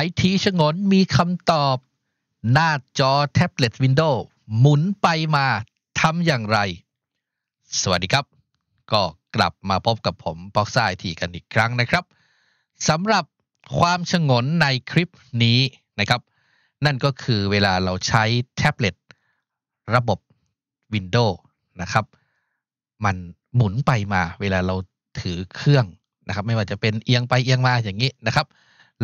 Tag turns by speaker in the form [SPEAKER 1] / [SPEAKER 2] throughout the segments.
[SPEAKER 1] ไอทีชงนมีคำตอบหน้าจอแท็บเล็ตวินโดว์หมุนไปมาทำอย่างไร สวัสดีครับ ก็กลับมาพบกับผม ป๊อกซาไทีกันอีกครั้งนะครับสำหรับความชงนในคลิปนี้นะครับนั่นก็คือเวลาเราใช้แท็บเล็ตระบบวินโดว์นะครับมันหมุนไปมาเวลาเราถือเครื่องนะครับ ไม่ว่าจะเป็นเอียงไปเอียงมาอย่างนี้นะครับ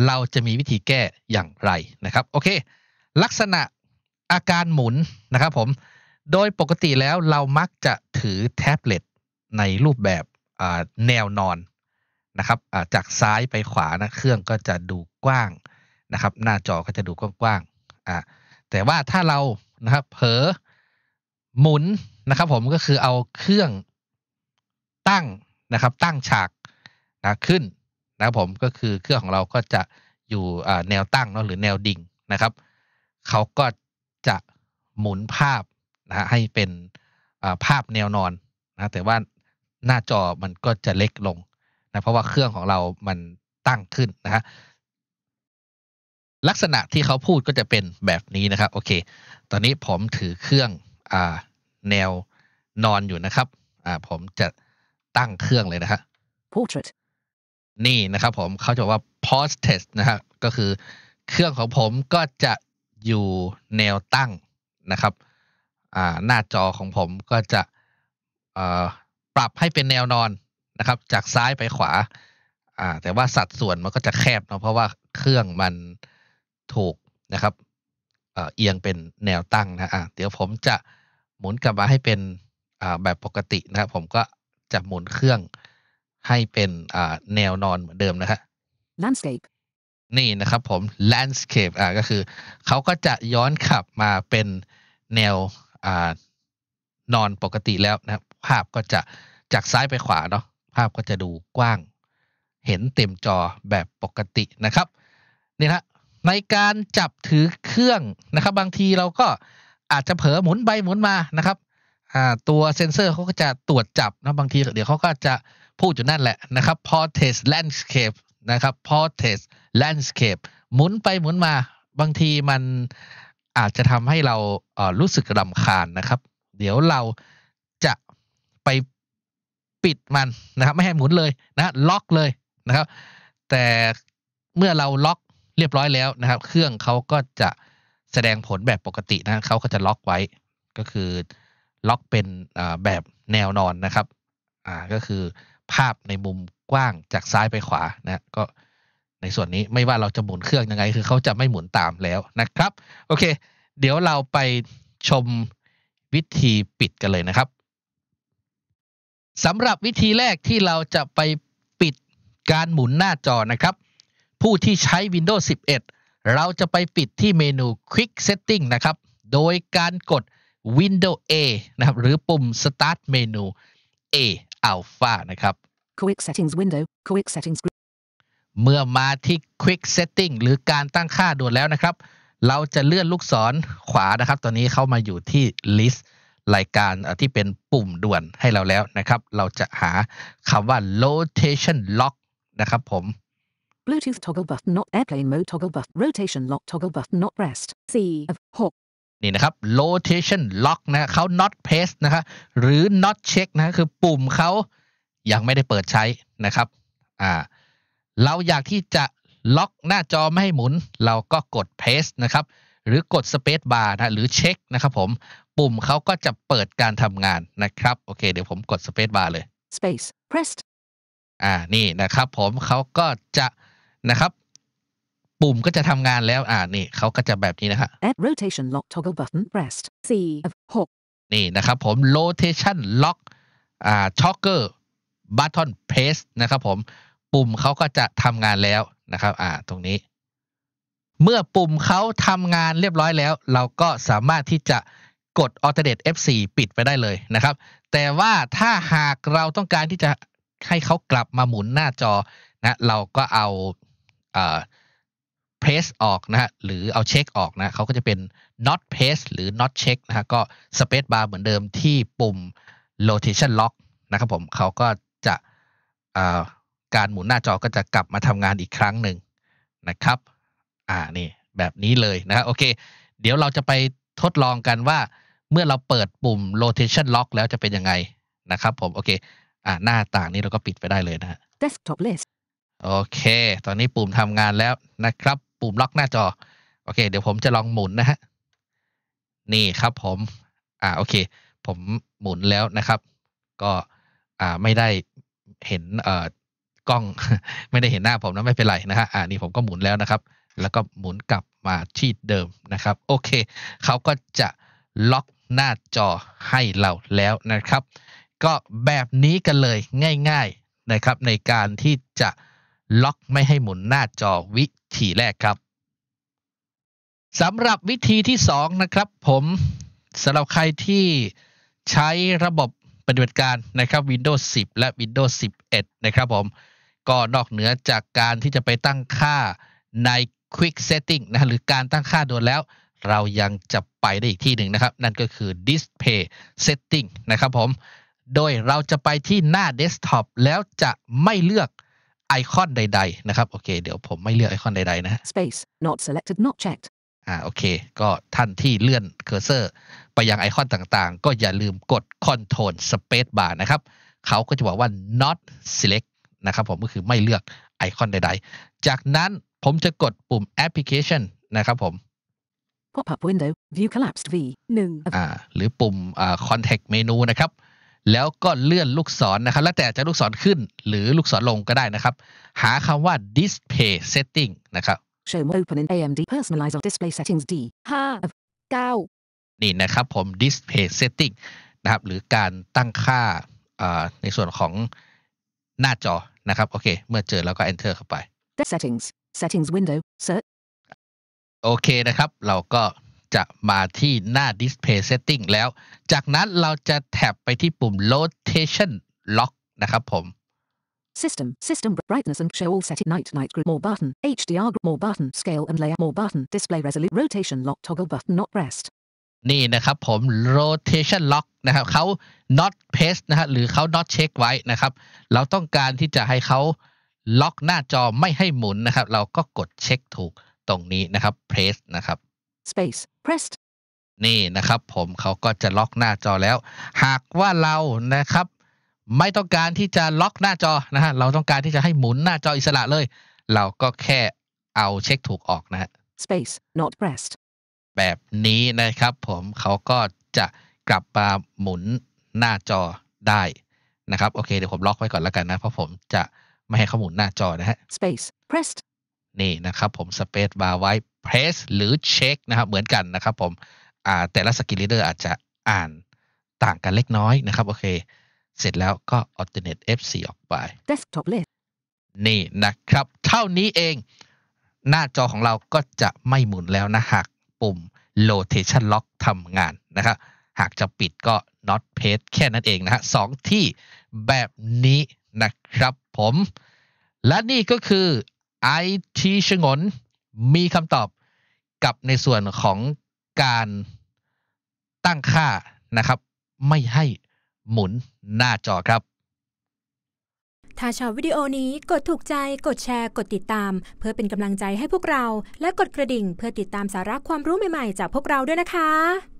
[SPEAKER 1] เราจะมีวิธีแก้อย่างไรนะครับ โอเค ลักษณะอาการหมุนนะครับผม โดยปกติแล้วเรามักจะถือแท็บเล็ตในรูปแบบแนวนอนนะครับจากซ้ายไปขวานะเครื่องก็จะดูกว้างนะครับหน้าจอก็จะดูกว้างๆแต่ว่าถ้าเรานะครับเผลอหมุนนะครับผมก็คือเอาเครื่องตั้งนะครับตั้งฉากนะขึ้นนะครับผมก็คือเครื่องของเราก็จะอยู่แนวตั้งเนาะหรือแนวดิ่งนะครับเขาก็จะหมุนภาพนะให้เป็นภาพแนวนอนนะแต่ว่าหน้าจอมันก็จะเล็กลงนะเพราะว่าเครื่องของเรามันตั้งขึ้นนะฮะลักษณะที่เขาพูดก็จะเป็นแบบนี้นะครับโอเค ตอนนี้ผมถือเครื่องอแนวนอนอยู่นะครับผมจะตั้งเครื่องเลยนะฮะ Portrait นี่นะครับผมเขาจะว่า post test นะครับก็คือเครื่องของผมก็จะอยู่แนวตั้งนะครับหน้าจอของผมก็จะปรับให้เป็นแนวนอนนะครับจากซ้ายไปขวา แต่ว่าสัดส่วนมันก็จะแคบเนาะเพราะว่าเครื่องมันถูกนะครับเอียงเป็นแนวตั้งนะะเดี๋ยวผมจะหมุนกลับมาให้เป็นแบบปกตินะครับผมก็จะหมุนเครื่องให้เป็นแนวนอนเหมือนเดิมนะฮะ landscape นี่นะครับผม landscape อ่าก็คือเขาก็จะย้อนขับมาเป็นแนวอ่านอนปกติแล้วนะครับ ภาพก็จะจากซ้ายไปขวาเนาะ ภาพก็จะดูกว้าง เห็นเต็มจอแบบปกตินะครับ นี่ฮะในการจับถือเครื่องนะครับบางทีเราก็อาจจะเผลอหมุนไปหมุนมานะครับ่าตัวเซ็นเซอร์เขาก็จะตรวจจับนะบางทีเดี๋ยวเขาก็จะพูดอยู่นั่นแหละนะครับพอเ t ส a ล t landscape นะครับพอเ t ส a ล t landscape หมุนไปหมุนมาบางทีมันอาจจะทำให้เราเรู้สึกรำคาญนะครับ เดี๋ยวเราจะไปปิดมันนะครับ ไม่ให้หมุนเลยนะล็อกเลยนะครับ แต่เมื่อเราล็อกเรียบร้อยแล้วนะครับ เครื่องเขาก็จะแสดงผลแบบปกตินะเขาก็จะล็อกไว้ก็คือล็อกเป็นแบบแนวนอนนะครับ อ่า ก็คือภาพในมุมกว้างจากซ้ายไปขวานะ ก็ในส่วนนี้ไม่ว่าเราจะหมุนเครื่องยังไงคือเขาจะไม่หมุนตามแล้วนะครับ โอเค เดี๋ยวเราไปชมวิธีปิดกันเลยนะครับ สำหรับวิธีแรกที่เราจะไปปิดการหมุนหน้าจอนะครับ ผู้ที่ใช้ Windows 11 เราจะไปปิดที่เมนู Quick Setting นะครับ โดยการกด Window s A นะครับหรือปุ่ม Start เมนู A Alpha นะครับ Quick Settings Window Quick Settings เมื่อมาที่ Quick Setting หรือการตั้งค่าด่วนแล้วนะครับ เราจะเลื่อนลูกศรขวานะครับ ตอนนี้เข้ามาอยู่ที่ List รายการที่เป็นปุ่มด่วนให้เราแล้วนะครับเราจะหาคำว่า rotation lock นะครับผม Bluetooth toggle button not airplane mode toggle button rotation lock toggle button not pressed 4 6นี่นะครับ rotation lock นะเขา not press นะครับหรือ not check นะคือปุ่มเขายังไม่ได้เปิดใช้นะครับอ่าเราอยากที่จะล็อกหน้าจอไม่ให้หมุน เราก็กด p a s t e นะครับ หรือกด space bar นะหรือเช็คนะครับ ผมปุ่มเขาก็จะเปิดการทำงานนะครับโอเค เดี๋ยวผมกด space bar เลย space pressed อ่า นี่นะครับ ผมเขาก็จะนะครับปุ่มก็จะทำงานแล้ว อ่า นี่เขาก็จะแบบนี้นะครับ Add rotation lock toggle button pressed ี of 6นี่นะครับผม rotation lock อ่า toggle button press นะครับผม ปุ่มเขาก็จะทำงานแล้วนะครับ อ่า ตรงนี้ เมื่อปุ่มเขาทำงานเรียบร้อยแล้ว เราก็สามารถที่จะกด alternate F4 ปิดไปได้เลยนะครับ แต่ว่าถ้าหากเราต้องการที่จะให้เขากลับมาหมุนหน้าจอ นะ เราก็เอาเอ่ press ออกนะฮะหรือเอาเช็คออกนะเขาก็จะเป็น not press หรือ not check นะฮะก็ space bar เหมือนเดิมที่ปุ่ม rotation lock นะครับ ผมเขาก็จะการหมุนหน้าจอก็จะกลับมาทำงานอีกครั้งหนึ่งนะครับอ่านี่แบบนี้เลยนะโอเคเดี๋ยวเราจะไปทดลองกันว่าเมื่อเราเปิดปุ่ม rotation lock แล้วจะเป็นยังไงนะครับ ผมโอเคอหน้าต่างนี้เราก็ปิดไปได้เลยนะ desktop list โอเค ตอนนี้ปุ่มทำงานแล้วนะครับปุ่มล็อกหน้าจอ โอเค เดี๋ยวผมจะลองหมุนนะฮะ นี่ครับผม อ่า โอเค ผมหมุนแล้วนะครับ ก็ อ่า ไม่ได้เห็น เอ่อ กล้อง ไม่ได้เห็นหน้าผมนะไม่เป็นไรนะฮะอ่า นี่ผมก็หมุนแล้วนะครับ แล้วก็หมุนกลับมาที่เดิมนะครับ โอเค เขาก็จะล็อกหน้าจอให้เราแล้วนะครับ ก็แบบนี้กันเลยง่าย ๆนะครับ ในการที่จะล็อกไม่ให้หมุนหน้าจอวิธีแรกครับสำหรับวิธีที่สองนะครับผมสำหรับใครที่ใช้ระบบปฏิบัติการนะครับ Windows 10 และ Windows 11 นะครับผมก็นอกเหนือจากการที่จะไปตั้งค่าใน Quick Setting นะหรือการตั้งค่าโดนแล้วเรายังจะไปได้อีกที่หนึ่งนะครับ นั่นก็คือ Display Setting นะครับผมโดยเราจะไปที่หน้า Desktop แล้วจะไม่เลือกไอคอนใดๆนะครับโอเค เดี๋ยวผมไม่เลือกไอคอนใดๆนะ space not selected not checked อ่าโอเค ก็ท่านที่เลื่อนเคอร์เซอร์ไปยังไอคอนต่างๆ ก็อย่าลืมกด Control Space Bar นะครับเขาก็จะบอกว่า not select นะครับ ผมก็คือไม่เลือกไอคอนใด ๆ จากนั้นผมจะกดปุ่ม application นะครับผม pop up window view collapsed v 1อ่าหรือปุ่มอ่า c o n t a c t menu นะครับแล้วก็เลื่อนลูกศรนนะครับ แล้วแต่จะลูกศรขึ้นหรือลูกศรลงก็ได้นะครับ หาคำว่า display setting นะครับ Show more open in AMD personalize o display settings D 5 9นี่นะครับผม display setting นะครับ หรือการตั้งค่าในส่วนของหน้าจอนะครับ โอเค เมื่อเจอแล้วก็ enter เข้าไป settings settings window search โอเคนะครับ เราก็จะมาที่หน้า Display Setting แล้ว จากนั้นเราจะแท็บไปที่ปุ่ม Rotation Lock นะครับผม System System Brightness and Show All Setting Night Night Group More Button HDR Group More Button Scale and Layer More Button Display Resolution Rotation Lock Toggle Button Not Pressed นี่นะครับผม rotation lock นะครับเขา not press นะฮะหรือเขา not check ไว้นะครับ เราต้องการที่จะให้เขาล็อกหน้าจอไม่ให้หมุนนะครับ เราก็กดเช็คถูกตรงนี้นะครับ press นะครับ space pressed นี่นะครับผมเขาก็จะล็อกหน้าจอแล้ว หากว่าเรานะครับไม่ต้องการที่จะล็อกหน้าจอนะฮะเราต้องการที่จะให้หมุนหน้าจออิสระเลย เราก็แค่เอาเช็คถูกออกนะฮะ space not pressed แบบนี้นะครับ ผมเขาก็จะกลับมาหมุนหน้าจอได้นะครับโอเคเดี๋ยวผมล็อกไว้ก่อนแล้วกันนะเพราะผมจะไม่ให้เขาหมุนหน้าจอนะฮะ space pressed นี่นะครับผม space bar ไว้ press หรือ check นะครับเหมือนกันนะครับผมแต่ละสกิลลเดอร์อาจจะอ่านต่างกันเล็กน้อยนะครับโอเค เสร็จแล้วก็ alternate F4 ออกไป desktop list นี่นะครับ เท่านี้เองหน้าจอของเราก็จะไม่หมุนแล้วนะหากปุ่ม rotation lock ทำงานนะครับหากจะปิดก็ not page แค่นั้นเองนะฮะสองที่แบบนี้นะครับผมและนี่ก็คือ IT ชงนมีคำตอบกับในส่วนของการตั้งค่านะครับ ไม่ให้หมุนหน้าจอครับ ถ้าชอบวิดีโอนี้กดถูกใจกดแชร์กดติดตาม เพื่อเป็นกำลังใจให้พวกเราและกดกระดิ่งเพื่อติดตามสาระความรู้ใหม่ ๆ จากพวกเราด้วยนะคะ